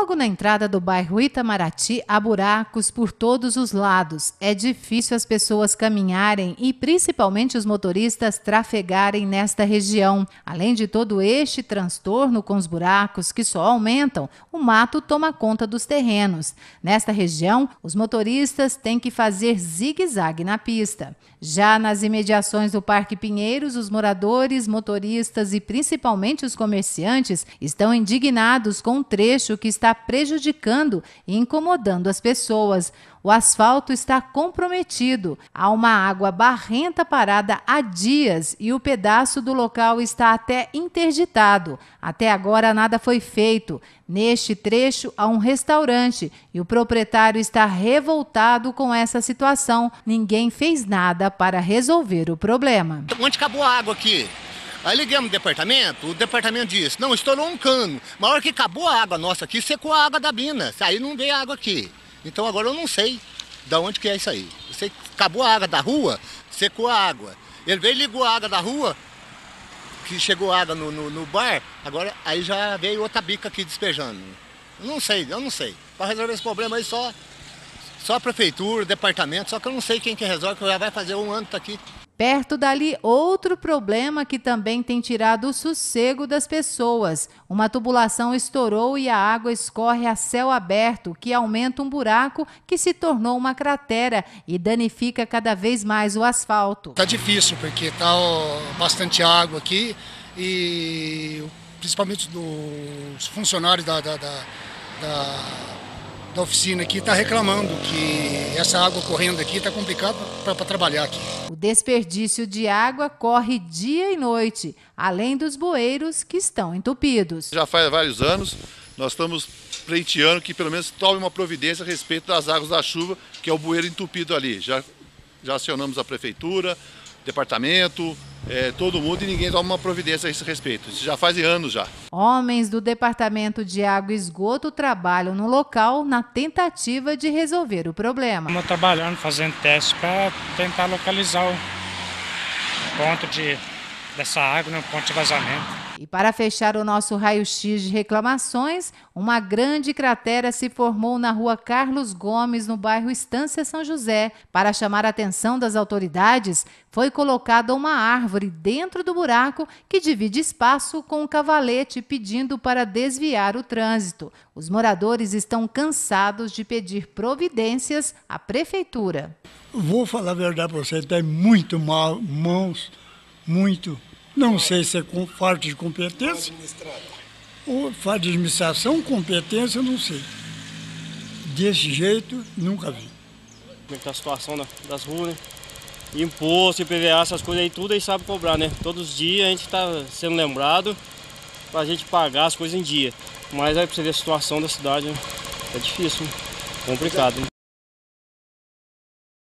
Logo na entrada do bairro Itamaraty, há buracos por todos os lados. É difícil as pessoas caminharem e principalmente os motoristas trafegarem nesta região. Além de todo este transtorno com os buracos que só aumentam, o mato toma conta dos terrenos. Nesta região, os motoristas têm que fazer zigue-zague na pista. Já nas imediações do Parque Pinheiros, os moradores, motoristas e principalmente os comerciantes estão indignados com o trecho que está está prejudicando e incomodando as pessoas. O asfalto está comprometido, há uma água barrenta parada há dias e o pedaço do local está até interditado. Até agora nada foi feito. Neste trecho há um restaurante e o proprietário está revoltado com essa situação. Ninguém fez nada para resolver o problema. Onde acabou a água aqui? Aí ligamos no departamento, o departamento disse, não, estourou um cano. Na hora que acabou a água nossa aqui, secou a água da mina. Aí não veio água aqui. Então agora eu não sei de onde que é isso aí. Você acabou a água da rua, secou a água. Ele veio e ligou a água da rua, que chegou água no, no, no, bar, agora aí já veio outra bica aqui despejando. Eu não sei, eu não sei. Para resolver esse problema aí só, só a prefeitura, departamento, só que eu não sei quem que resolve, que já vai fazer um ano que tá aqui Perto dali, outro problema que também tem tirado o sossego das pessoas. Uma tubulação estourou e a água escorre a céu aberto, que aumenta um buraco que se tornou uma cratera e danifica cada vez mais o asfalto. Está difícil, porque está bastante água aqui e principalmente dos funcionários da, da, da, da da oficina aqui está reclamando que essa água correndo aqui está complicado para trabalhar aqui. O desperdício de água corre dia e noite, além dos bueiros que estão entupidos. Já faz vários anos, nós estamos pleiteando que pelo menos tome uma providência a respeito das águas da chuva, que é o bueiro entupido ali. Já, já acionamos a prefeitura, departamento, é, todo mundo e ninguém toma uma providência a esse respeito. Isso já faz anos já. Homens do Departamento de Água e Esgoto trabalham no local na tentativa de resolver o problema. Estamos trabalhando, fazendo testes para tentar localizar o ponto de, dessa água, no o ponto de vazamento. E para fechar o nosso raio-x de reclamações, uma grande cratera se formou na rua Carlos Gomes, no bairro Estância São José. Para chamar a atenção das autoridades, foi colocada uma árvore dentro do buraco que divide espaço com o um cavalete, pedindo para desviar o trânsito. Os moradores estão cansados de pedir providências à prefeitura. Vou falar a verdade para você, tem tá muito mal, mãos, muito não sei se é com falta de competência. Ou falta de administração, competência, não sei. Desse jeito, nunca vi. Como é que tá a situação das ruas, né? Imposto, IPVA, essas coisas aí, tudo aí sabe cobrar, né? Todos os dias a gente está sendo lembrado para a gente pagar as coisas em dia. Mas aí para você ver a situação da cidade, né? é difícil, né? complicado. Né?